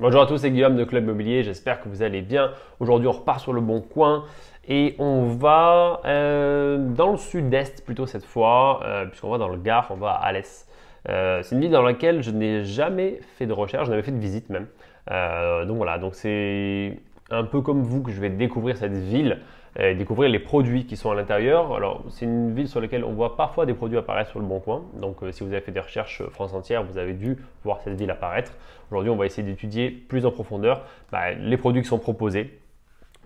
Bonjour à tous, c'est Guillaume de Club Mobilier, j'espère que vous allez bien. Aujourd'hui on repart sur le bon coin et on va euh, dans le sud-est plutôt cette fois, euh, puisqu'on va dans le Gard, on va à Alès. Euh, c'est une ville dans laquelle je n'ai jamais fait de recherche, je n'avais fait de visite même. donc voilà, donc c'est un peu comme vous que je vais découvrir cette ville. Euh, découvrir les produits qui sont à l'intérieur. Alors, c'est une ville sur laquelle on voit parfois des produits apparaître sur le bon coin. Donc, euh, si vous avez fait des recherches euh, France entière, vous avez dû voir cette ville apparaître. Aujourd'hui, on va essayer d'étudier plus en profondeur bah, les produits qui sont proposés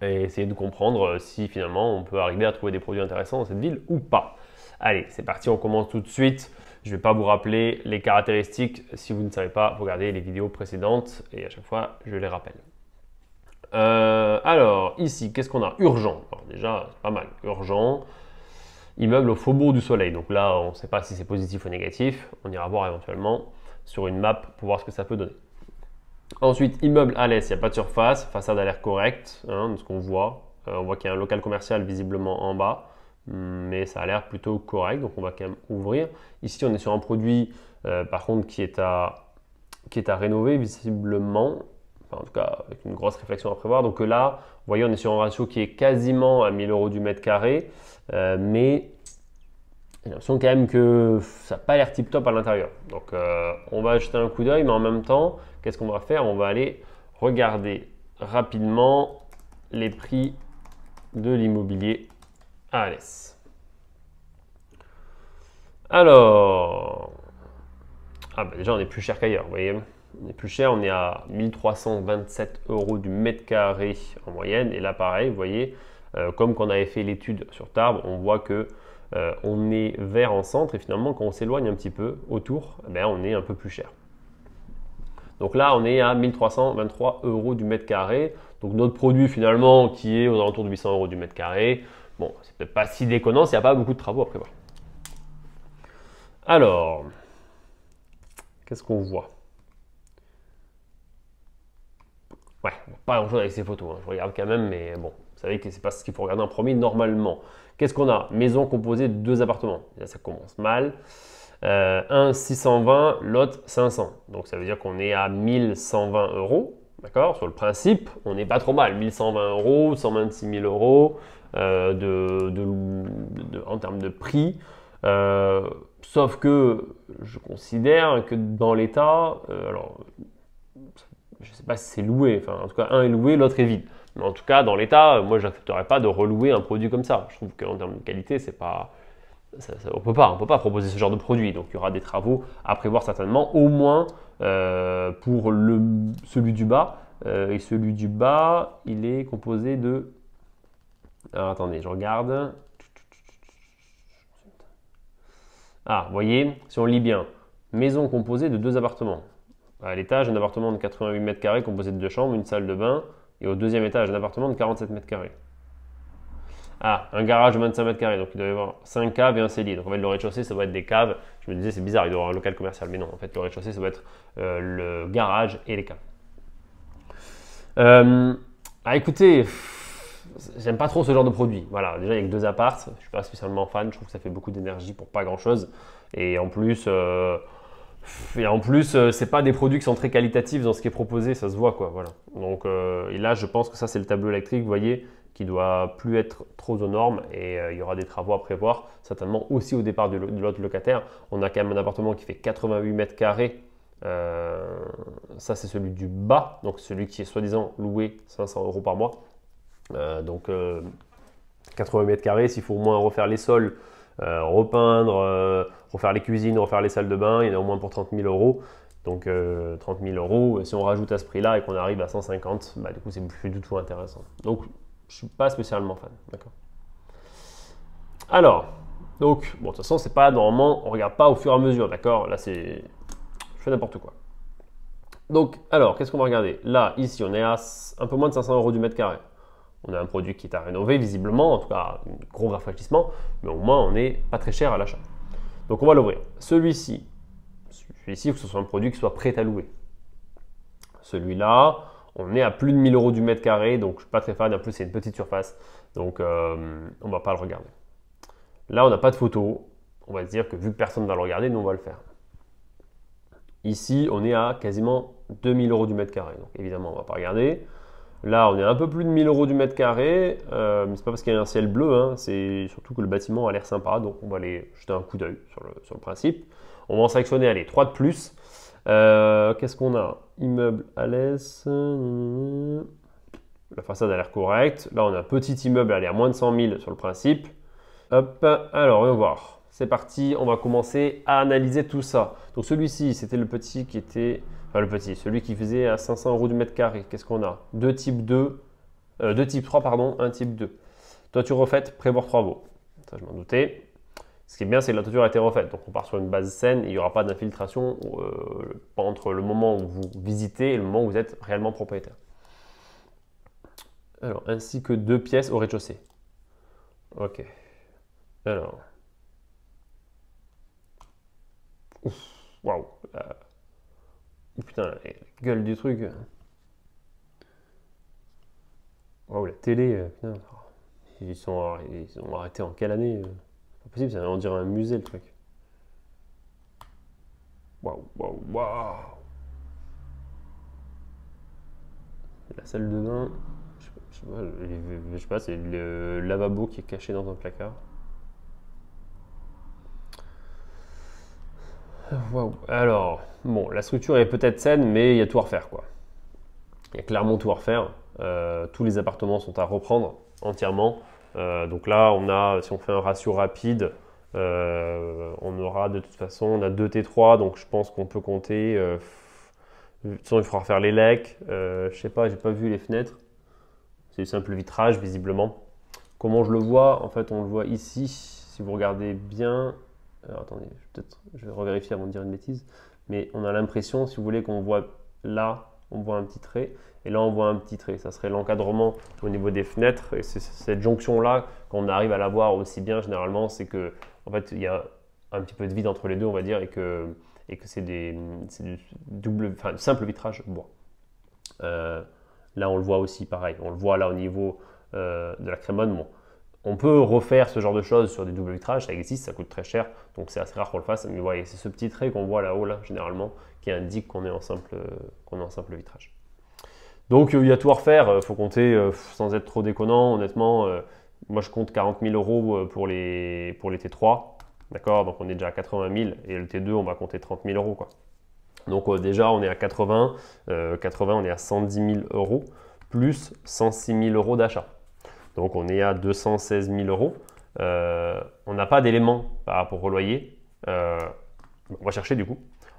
et essayer de comprendre si finalement on peut arriver à trouver des produits intéressants dans cette ville ou pas. Allez, c'est parti, on commence tout de suite. Je ne vais pas vous rappeler les caractéristiques. Si vous ne savez pas, regardez les vidéos précédentes et à chaque fois, je les rappelle. Euh, alors, ici, qu'est-ce qu'on a Urgent. déjà, c'est pas mal. Urgent. Immeuble au Faubourg du Soleil. Donc là, on ne sait pas si c'est positif ou négatif. On ira voir éventuellement sur une map pour voir ce que ça peut donner. Ensuite, immeuble à l'est, il n'y a pas de surface. Façade a l'air correcte, hein, ce qu'on voit. Euh, on voit qu'il y a un local commercial visiblement en bas. Mais ça a l'air plutôt correct, donc on va quand même ouvrir. Ici, on est sur un produit, euh, par contre, qui est à qui est à rénover visiblement en tout cas, avec une grosse réflexion à prévoir. Donc euh, là, vous voyez, on est sur un ratio qui est quasiment à 1000 euros du mètre carré, euh, mais j'ai l'impression quand même que ça n'a pas l'air tip top à l'intérieur. Donc euh, on va jeter un coup d'œil, mais en même temps, qu'est-ce qu'on va faire On va aller regarder rapidement les prix de l'immobilier à Alès. Alors, ah, bah, déjà on est plus cher qu'ailleurs, vous voyez on est plus cher, on est à 1327 euros du mètre carré en moyenne. Et là, pareil, vous voyez, euh, comme quand on avait fait l'étude sur Tarbes, on voit que euh, on est vert en centre et finalement, quand on s'éloigne un petit peu autour, eh ben, on est un peu plus cher. Donc là, on est à 1323 euros du mètre carré. Donc notre produit finalement qui est aux alentours de 800 euros du mètre carré, bon, c'est peut-être pas si déconnant Il n'y a pas beaucoup de travaux à prévoir. Alors, qu'est-ce qu'on voit Ouais, pas grand chose avec ces photos. Hein. Je regarde quand même, mais bon, vous savez que c'est pas ce qu'il faut regarder en premier normalement. Qu'est-ce qu'on a Maison composée de deux appartements. ça commence mal. Euh, un 620, l'autre 500. Donc ça veut dire qu'on est à 1120 euros. D'accord Sur le principe, on n'est pas trop mal. 1120 euros, 126 000 euros euh, de, en termes de prix. Euh, sauf que je considère que dans l'état, alors je ne sais pas si c'est loué, en tout cas un est loué, l'autre est vide. Mais en tout cas, dans l'état, euh, moi je n'accepterais pas de relouer un produit comme ça. Je trouve qu'en termes de qualité, c'est pas. on peut pas, on peut pas proposer ce genre de produit. Donc il y aura des travaux à prévoir certainement, au moins euh, pour le, celui du bas. Euh, et celui du bas, il est composé de. Alors, attendez, je regarde. Ah, vous voyez, si on lit bien, maison composée de deux appartements à l'étage, un appartement de 88 mètres carrés composé de deux chambres, une salle de bain, et au deuxième étage, un appartement de 47 mètres carrés. Ah, un garage de 25 mètres carrés, donc il doit y avoir 5 caves et un cellier. Donc en fait, le rez-de-chaussée, ça doit être des caves. Je me disais, c'est bizarre, il doit y avoir un local commercial, mais non, en fait, le rez-de-chaussée, ça doit être euh, le garage et les caves. Euh, ah, écoutez, j'aime pas trop ce genre de produit. Voilà, déjà, il y a que deux appartes, je suis pas spécialement fan, je trouve que ça fait beaucoup d'énergie pour pas grand chose. Et en plus, euh, et en plus, euh, c'est pas des produits qui sont très qualitatifs dans ce qui est proposé, ça se voit quoi. Voilà. Donc, euh, et là, je pense que ça, c'est le tableau électrique, vous voyez, qui doit plus être trop aux normes et euh, il y aura des travaux à prévoir, certainement aussi au départ de l'autre locataire. On a quand même un appartement qui fait 88 mètres carrés. ça, c'est celui du bas, donc celui qui est soi-disant loué 500 euros par mois. donc, 80 mètres carrés, s'il faut au moins refaire les sols, euh, repeindre, euh, refaire les cuisines, refaire les salles de bain, il y en a au moins pour 30 000 euros. Donc 30 euh, 000 euros, si on rajoute à ce prix-là et qu'on arrive à 150, bah, du coup c'est plus du tout intéressant. Donc je suis pas spécialement fan, d'accord. Alors, donc bon de toute façon c'est pas normalement on regarde pas au fur et à mesure, d'accord. Là c'est je fais n'importe quoi. Donc alors qu'est-ce qu'on va regarder Là ici on est à un peu moins de 500 euros du mètre carré on a un produit qui est à rénover, visiblement, en tout cas, un gros rafraîchissement, mais au moins on n'est pas très cher à l'achat. Donc on va l'ouvrir. Celui-ci, celui-ci, que ce soit un produit qui soit prêt à louer. Celui-là, on est à plus de 1000 euros du mètre carré, donc je ne suis pas très fan. En plus, c'est une petite surface, donc euh, on ne va pas le regarder. Là, on n'a pas de photo. On va se dire que vu que personne ne va le regarder, nous, on va le faire. Ici, on est à quasiment 2000 euros du mètre carré. Donc évidemment, on ne va pas regarder. Là, on est un peu plus de 1000 euros du mètre carré. Euh, c'est pas parce qu'il y a un ciel bleu, hein, c'est surtout que le bâtiment a l'air sympa. Donc, on va aller jeter un coup d'œil sur le, principe. On va en sélectionner, allez, 3 de plus. Euh, qu'est-ce qu'on a Immeuble à l'aise. La façade a l'air correcte. Là, on a un petit immeuble, à l'air moins de 100 000 sur le principe. Hop, alors, on va voir. C'est parti, on va commencer à analyser tout ça. Donc, celui-ci, c'était le petit qui était le petit, celui qui faisait à 500 euros du mètre carré. Qu'est-ce qu'on a Deux types 2, euh, deux types 3, pardon, un type 2. Toiture refaite, prévoir travaux. Ça, je m'en doutais. Ce qui est bien, c'est que la toiture a été refaite. Donc, on part sur une base saine. il n'y aura pas d'infiltration euh, entre le moment où vous visitez et le moment où vous êtes réellement propriétaire. Alors, ainsi que deux pièces au rez-de-chaussée. Ok. Alors. waouh. Euh, Putain, la gueule du truc. Waouh, la télé, euh, putain. Ils sont, ils ont arrêté en quelle année euh? C'est pas possible, ça, on dirait un musée le truc. Waouh, waouh, waouh La salle de bain, je sais je sais pas c'est le lavabo qui est caché dans un placard. Alors, bon, la structure est peut-être saine, mais il y a tout à refaire, quoi. Il y a clairement tout à refaire. Euh, tous les appartements sont à reprendre entièrement. Euh, donc là, on a, si on fait un ratio rapide, euh, on aura de toute façon, on a 2 T3, donc je pense qu'on peut compter. de il faudra faire les lecs. je sais pas, j'ai pas vu les fenêtres. C'est du simple vitrage, visiblement. Comment je le vois En fait, on le voit ici. Si vous regardez bien, attendez, peut-être je vais revérifier avant de dire une bêtise. Mais on a l'impression, si vous voulez, qu'on voit là, on voit un petit trait. Et là, on voit un petit trait. Ça serait l'encadrement au niveau des fenêtres. Et c'est cette jonction-là, qu'on arrive à la voir aussi bien, généralement, c'est que, en fait, il y a un petit peu de vide entre les deux, on va dire, et que, et que c'est des, du double, enfin, simple vitrage bois. Euh, là, on le voit aussi pareil. On le voit là au niveau euh, de la crémone. On peut refaire ce genre de choses sur des doubles vitrages, ça existe, ça coûte très cher, donc c'est assez rare qu'on le fasse. Mais voyez, c'est ce petit trait qu'on voit là-haut, là, généralement, qui indique qu'on est, en simple, est en simple vitrage. Donc euh, il y a tout à refaire, il euh, faut compter, euh, sans être trop déconnant, honnêtement, moi je compte 40 000 euros pour les, pour les T3, d'accord Donc on est déjà à 80 000, et le T2, on va compter 30 000 euros, quoi. Donc déjà, on est à 80, 80, on est à 110 000 euros, plus 106 000 euros d'achat. Donc on est à 216 000 euros. Euh, on n'a pas d'éléments par rapport au loyer. Euh, on va chercher du coup.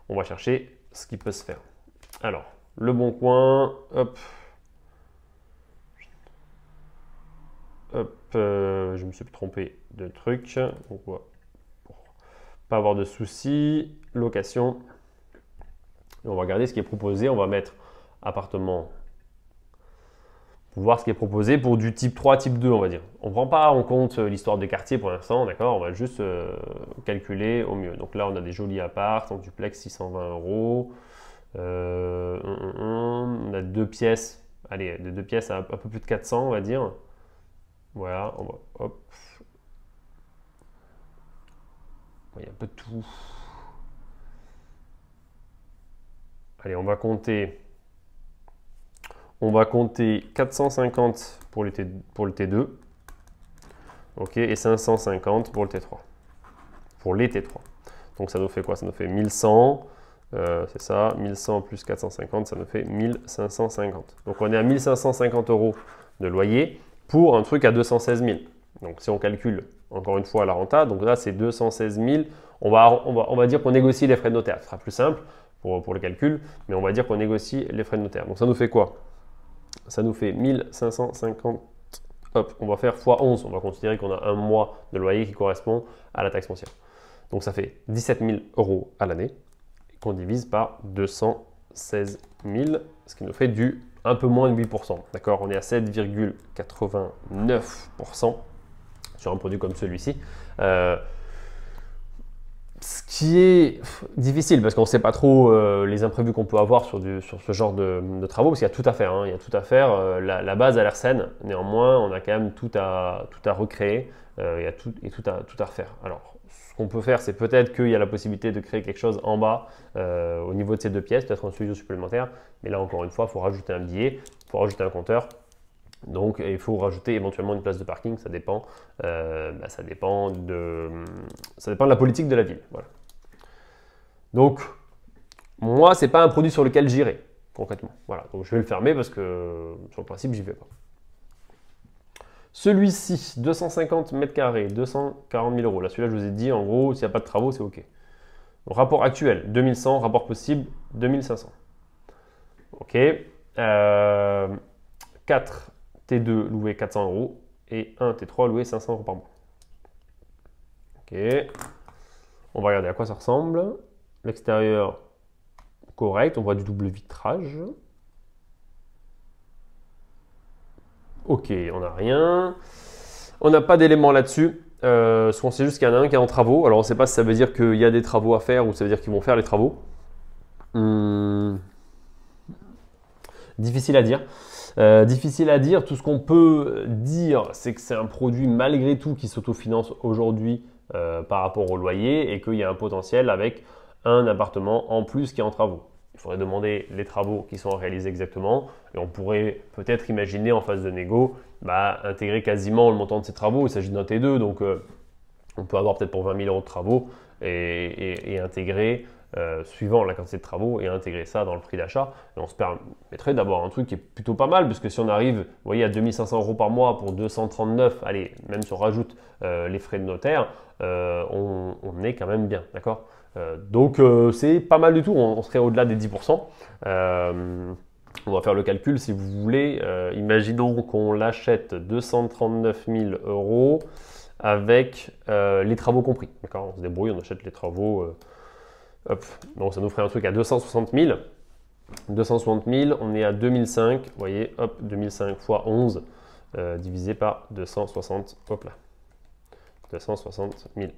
On va chercher ce qui peut se faire. Alors, le bon coin, hop. Hop, euh, je me suis trompé de truc. Pourquoi pas avoir de soucis. Location. on va regarder ce qui est proposé. On va mettre appartement voir ce qui est proposé pour du type 3, type 2, on va dire. On ne prend pas en compte euh, l'histoire des quartiers pour l'instant, d'accord On va juste euh, calculer au mieux. Donc là, on a des jolis apparts du duplex 620 euros. Euh, hum, hum, hum. on a deux pièces, allez, de deux pièces à un peu plus de 400, on va dire. Voilà, on va, hop. Il y a un peu de tout. Allez, on va compter on va compter 450 pour le, T, 2 ok, et 550 pour le T3. Pour les T3. Donc ça nous fait quoi Ça nous fait 1100, euh, c'est ça, 1100 plus 450, ça nous fait 1550. Donc on est à 1550 euros de loyer pour un truc à 216 000. Donc si on calcule encore une fois la renta, donc là c'est 216 000, on va, on va, dire qu'on négocie les frais de notaire, ce sera plus simple pour, pour le calcul, mais on va dire qu'on négocie les frais de notaire. Donc ça nous fait quoi ça nous fait 1550. Hop, on va faire x 11, on va considérer qu'on a un mois de loyer qui correspond à la taxe foncière. Donc ça fait 17 000 euros à l'année qu'on divise par 216 000, ce qui nous fait du un peu moins de 8%. D'accord On est à 7,89% sur un produit comme celui-ci. Euh, ce qui est difficile parce qu'on ne sait pas trop euh, les imprévus qu'on peut avoir sur, ce genre de, travaux parce qu'il y a tout à faire. Hein. il y a tout à faire. Euh, la, base a l'air saine. Néanmoins, on a quand même tout à, tout à recréer euh, il y a tout, et tout à, refaire. Alors, ce qu'on peut faire, c'est peut-être qu'il y a la possibilité de créer quelque chose en bas au niveau de ces deux pièces, peut-être un studio supplémentaire. Mais là, encore une fois, il faut rajouter un billet, il faut rajouter un compteur donc il faut rajouter éventuellement une place de parking, ça dépend, euh, bah, ça dépend, de, ça dépend de la politique de la ville. Donc moi, ce n'est pas un produit sur lequel j'irai, concrètement. Voilà, donc je vais le fermer parce que sur le principe, j'y vais pas. Celui-ci, 250 mètres carrés, 240 000 euros. Là, celui-là, je vous ai dit, en gros, s'il n'y a pas de travaux, c'est OK. rapport actuel, 2100, rapport possible, 2500. OK. 4. Euh, T2 loué 400 euros et 1 T3 loué 500 euros par mois. Ok. On va regarder à quoi ça ressemble. L'extérieur, correct. On voit du double vitrage. Ok, on n'a rien. On n'a pas d'éléments là-dessus. soit euh, on sait juste qu'il y en a un qui est en travaux. Alors on ne sait pas si ça veut dire qu'il y a des travaux à faire ou ça veut dire qu'ils vont faire les travaux. Hmm. Difficile à dire. Euh, difficile à dire. Tout ce qu'on peut dire, c'est que c'est un produit malgré tout qui s'autofinance aujourd'hui euh, par rapport au loyer et qu'il y a un potentiel avec un appartement en plus qui est en travaux. Il faudrait demander les travaux qui sont réalisés exactement et on pourrait peut-être imaginer en phase de négo bah, intégrer quasiment le montant de ces travaux. Il s'agit d'un T2, donc euh, on peut avoir peut-être pour 20 000 euros de travaux et intégrer euh, suivant la quantité de travaux et intégrer ça dans le prix d'achat. Et on se permettrait d'avoir un truc qui est plutôt pas mal, parce que si on arrive, vous voyez, à 2500 euros par mois pour 239, allez, même si on rajoute euh, les frais de notaire, euh, on, est quand même bien, d'accord Donc c'est pas mal du tout, on, serait au-delà des 10%. on va faire le calcul si vous voulez. imaginons qu'on l'achète 239 000 euros avec les travaux compris. d'accord On se débrouille, on achète les travaux donc, ça nous ferait un truc à 260 000. 260 000, on est à 2005. Vous voyez, hop, 2005 x 11 divisé par 260. Hop là. 260 000.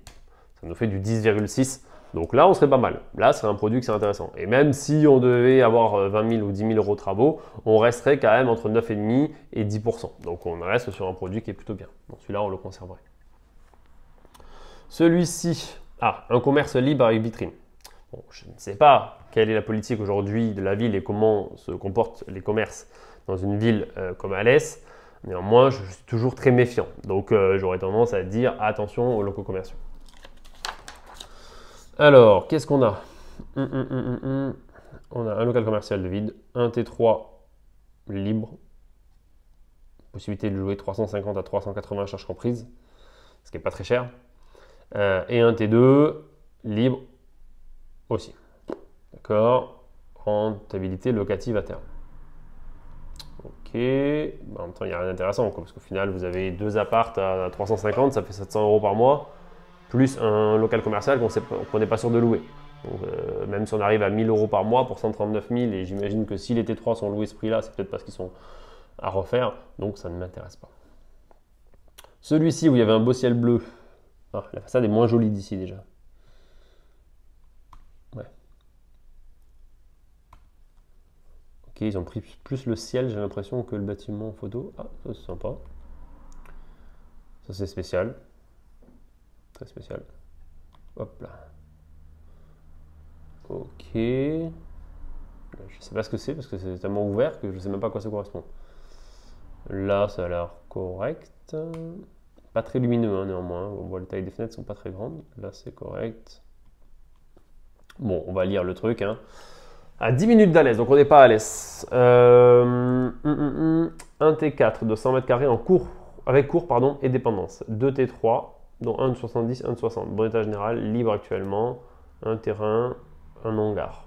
Ça nous fait du 10,6. Donc là, on serait pas mal. Là, c'est un produit qui c'est intéressant. Et même si on devait avoir 20 euh, 000 ou 10 000 euros de travaux, on resterait quand même entre 9,5 et 10 Donc on reste sur un produit qui est plutôt bien. Donc celui-là, on le conserverait. Celui-ci, ah, un commerce libre avec vitrine je ne sais pas quelle est la politique aujourd'hui de la ville et comment se comportent les commerces dans une ville euh, comme Alès. Néanmoins, je suis toujours très méfiant. Donc euh, j'aurais tendance à dire attention aux locaux commerciaux. Alors, qu'est-ce qu'on a hum, hum, hum, On a un local commercial de vide, un T3 libre, possibilité de jouer 350 à 380 charges comprises, ce qui n'est pas très cher, euh, et un T2 libre aussi. D'accord Rentabilité locative à terme. Ok, bah, en même temps, il n'y a rien d'intéressant, parce qu'au final, vous avez deux appartes à 350, ça fait 700 euros par mois, plus un local commercial qu'on n'est pas sûr de louer. Euh, même si on arrive à 1000 euros par mois pour 139 000, et j'imagine que si les T3 sont loués ce prix-là, c'est peut-être parce qu'ils sont à refaire, donc ça ne m'intéresse pas. Celui-ci où il y avait un beau ciel bleu, ah, la façade est moins jolie d'ici déjà. ils ont pris plus le ciel, j'ai l'impression, que le bâtiment photo. Ah, ça c'est sympa. Ça c'est spécial. Très spécial. Hop là. Ok. Je sais pas ce que c'est parce que c'est tellement ouvert que je sais même pas à quoi ça correspond. Là, ça a l'air correct. Pas très lumineux hein, néanmoins. On voit les tailles des fenêtres sont pas très grandes. Là, c'est correct. Bon, on va lire le truc. Hein à 10 minutes d'Alès, donc on n'est pas à l'aise. Euh, hum, hum, hum. un T4 de 100 mètres carrés en cours, avec cours pardon, et dépendance. 2 T3, dont 1 de 70, 1 de 60. Bon état général, libre actuellement. Un terrain, un hangar.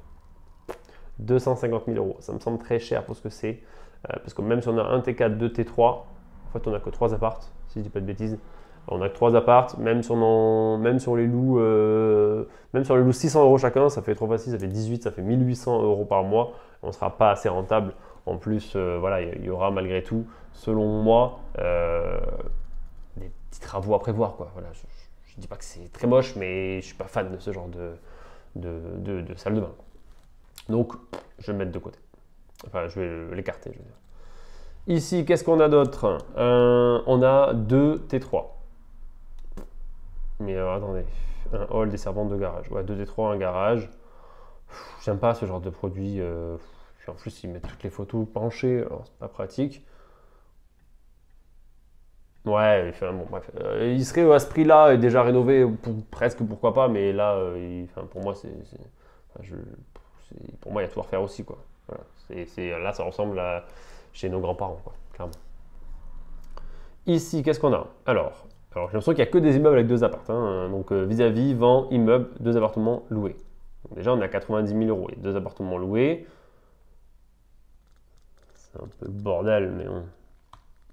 250 000 euros. Ça me semble très cher pour ce que c'est. Euh, parce que même si on a un T4, 2 T3, en fait on n'a que 3 appartes, si je dis pas de bêtises. On a trois appartes, même sur, les loups, même sur les loups 600 euh, euros chacun, ça fait 3 fois 6, ça fait 18, ça fait 1800 euros par mois. On ne sera pas assez rentable. En plus, euh, voilà, il y aura malgré tout, selon moi, euh, des petits travaux à prévoir. Quoi. Voilà, je ne dis pas que c'est très moche, mais je ne suis pas fan de ce genre de, de, salle de bain. Donc, je vais le mettre de côté. Enfin, je vais l'écarter, je veux dire. Ici, qu'est-ce qu'on a d'autre On a deux T3. Mais euh, attendez, un hall des servantes de garage. Ouais, 2D3, un garage. J'aime pas ce genre de produit. Euh, en plus, ils mettent toutes les photos penchées, alors c'est pas pratique. Ouais, euh, il serait à ce prix-là, déjà rénové, presque pourquoi pas, mais là, pour moi, c'est. pour moi, il y a tout à refaire aussi, quoi. là, ça ressemble à chez nos grands-parents, clairement. Ici, qu'est-ce qu'on a Alors, alors j'ai l'impression qu'il n'y a que des immeubles avec deux appartements. Hein. Donc euh, vis-à-vis, vent, immeuble, deux appartements loués. déjà on a 90 000 euros. et deux appartements loués. C'est un peu le bordel, mais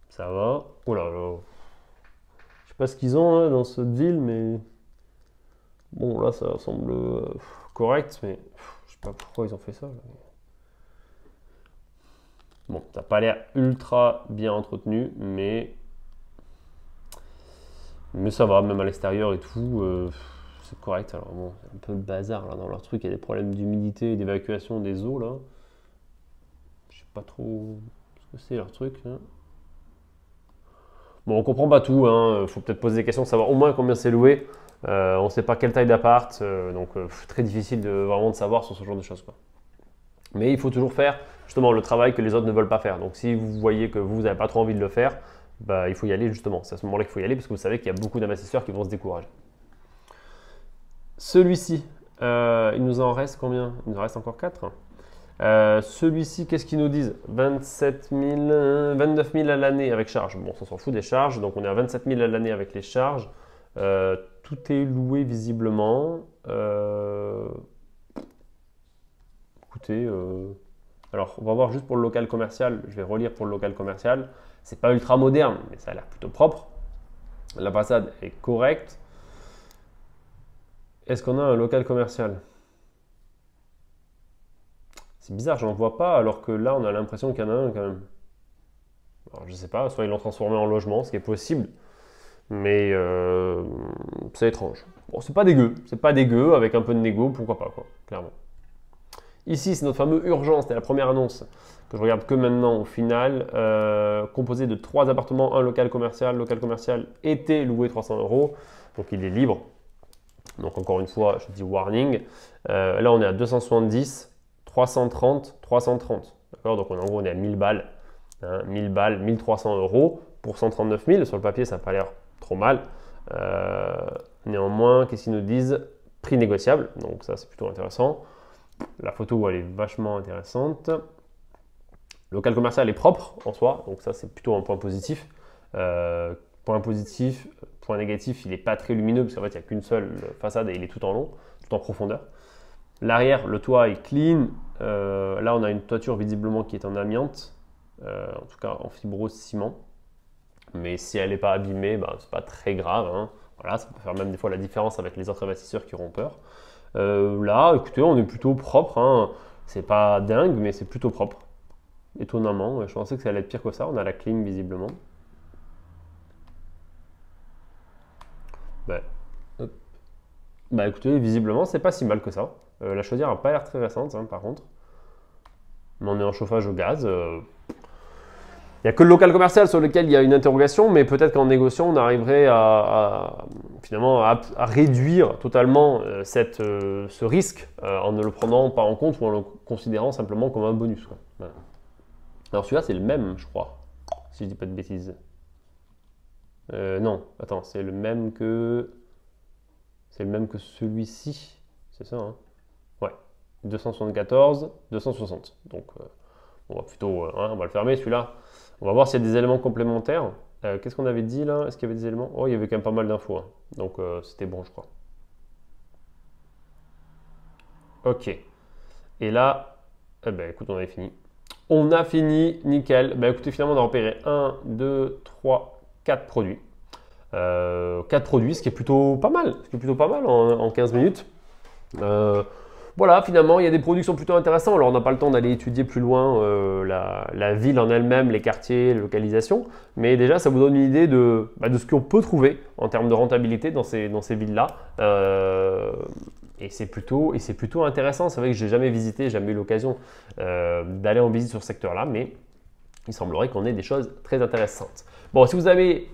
ça va. Oh là là. Je sais pas ce qu'ils ont hein, dans ce deal, mais... Bon là ça semble euh, correct, mais je sais pas pourquoi ils ont fait ça. Bon, ça n'a pas l'air ultra bien entretenu, mais mais ça va, même à l'extérieur et tout, euh, c'est correct. Alors bon, c'est un peu bazar là, dans leur truc. Il y a des problèmes d'humidité et d'évacuation des eaux là. Je sais pas trop ce que c'est leur truc. Hein. Bon, on comprend pas tout. Il hein. Faut peut-être poser des questions, savoir au moins combien c'est loué. Euh, on ne sait pas quelle taille d'appart, euh, donc très difficile de vraiment de savoir sur ce genre de choses. Quoi. Mais il faut toujours faire justement le travail que les autres ne veulent pas faire. Donc si vous voyez que vous n'avez pas trop envie de le faire, bah, il faut y aller justement. C'est à ce moment-là qu'il faut y aller parce que vous savez qu'il y a beaucoup d'investisseurs qui vont se décourager. Celui-ci, euh, il nous en reste combien Il nous en reste encore 4. Euh, celui-ci, qu'est-ce qu'ils nous disent 27 000, 29 000 à l'année avec charge. Bon, on s'en fout des charges, donc on est à 27 000 à l'année avec les charges. Euh, tout est loué visiblement. Écoutez, alors on va voir juste pour le local commercial. Je vais relire pour le local commercial. C'est pas ultra moderne, mais ça a l'air plutôt propre. La façade est correcte. Est-ce qu'on a un local commercial C'est bizarre, j'en vois pas, alors que là, on a l'impression qu'il y en a un quand même. Alors, je sais pas, soit ils l'ont transformé en logement, ce qui est possible, mais euh, c'est étrange. Bon, c'est pas dégueu, c'est pas dégueu, avec un peu de négo, pourquoi pas, quoi, clairement. Ici, c'est notre fameux urgence, c'était la première annonce que je regarde que maintenant au final, euh, composé de trois appartements, un local commercial. Le local commercial était loué 300 euros, donc il est libre. Donc encore une fois, je dis warning. Euh, là, on est à 270, 330, 330. D'accord Donc en gros, on est à 1000 balles. 1000 hein, balles, 1300 euros pour 139 000. Sur le papier, ça n'a pas l'air trop mal. Euh, néanmoins, qu'est-ce qu'ils nous disent Prix négociable, donc ça c'est plutôt intéressant. La photo, elle est vachement intéressante. Le local commercial est propre en soi, donc ça, c'est plutôt un point positif. Euh, point positif, point négatif, il n'est pas très lumineux parce qu'en fait, il n'y a qu'une seule façade et il est tout en long, tout en profondeur. L'arrière, le toit est clean. Euh, là, on a une toiture visiblement qui est en amiante, euh, en tout cas en fibro-ciment. Mais si elle n'est pas abîmée, ce bah, c'est pas très grave. Hein. Voilà, ça peut faire même des fois la différence avec les autres investisseurs qui auront peur. Euh, là, écoutez, on est plutôt propre. Hein. C'est pas dingue, mais c'est plutôt propre. Étonnamment, je pensais que ça allait être pire que ça. On a la clim visiblement. Bah, écoutez, visiblement, c'est pas si mal que ça. Euh, la chaudière a pas l'air très récente, hein, par contre. Mais on est en chauffage au gaz. Euh, il n'y a que le local commercial sur lequel il y a une interrogation, mais peut-être qu'en négociant, on arriverait à, finalement à, réduire totalement euh, cette, euh, ce risque euh, en ne le prenant pas en compte ou en le considérant simplement comme un bonus. Alors celui-là, c'est le même, je crois, si je dis pas de bêtises. non, attends, c'est le même que c'est le même que celui-ci, c'est ça. Hein ouais, 274, 260. Donc on va plutôt, hein, on va le fermer celui-là. On va voir s'il y a des éléments complémentaires. Euh, qu'est-ce qu'on avait dit là Est-ce qu'il y avait des éléments Oh, il y avait quand même pas mal d'infos. Hein. Donc euh, c'était bon, je crois. Ok. Et là, eh ben, écoute, on avait fini. On a fini, nickel. Ben, écoutez, finalement, on a repéré 1, 2, 3, 4 produits. Euh, 4 produits, ce qui est plutôt pas mal. Ce qui est plutôt pas mal en, 15 minutes. Euh, voilà, finalement, il y a des productions plutôt intéressantes. Alors, on n'a pas le temps d'aller étudier plus loin euh, la, ville en elle-même, les quartiers, les localisations, mais déjà, ça vous donne une idée de, bah, de ce qu'on peut trouver en termes de rentabilité dans ces, dans ces villes-là. Euh, et c'est plutôt, plutôt intéressant. C'est vrai que j'ai jamais visité, jamais eu l'occasion euh, d'aller en visite sur ce secteur-là, mais il semblerait qu'on ait des choses très intéressantes. Bon, si vous avez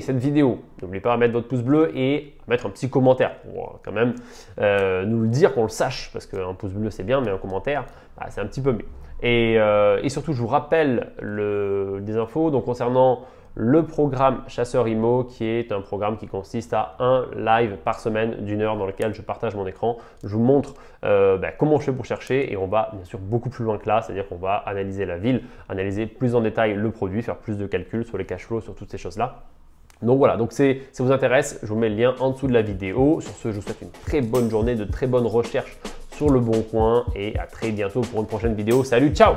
cette vidéo, n'oubliez pas à mettre votre pouce bleu et mettre un petit commentaire pour quand même euh, nous le dire, qu'on le sache, parce qu'un pouce bleu c'est bien, mais un commentaire, bah, c'est un petit peu mieux. Euh, et, surtout, je vous rappelle le, des infos donc concernant le programme Chasseur Imo, qui est un programme qui consiste à un live par semaine d'une heure dans lequel je partage mon écran, je vous montre euh, bah, comment je fais pour chercher et on va bien sûr beaucoup plus loin que là, c'est-à-dire qu'on va analyser la ville, analyser plus en détail le produit, faire plus de calculs sur les cash flows, sur toutes ces choses-là. Donc voilà, donc si ça vous intéresse, je vous mets le lien en dessous de la vidéo. Sur ce, je vous souhaite une très bonne journée, de très bonnes recherches sur le bon coin et à très bientôt pour une prochaine vidéo. Salut, ciao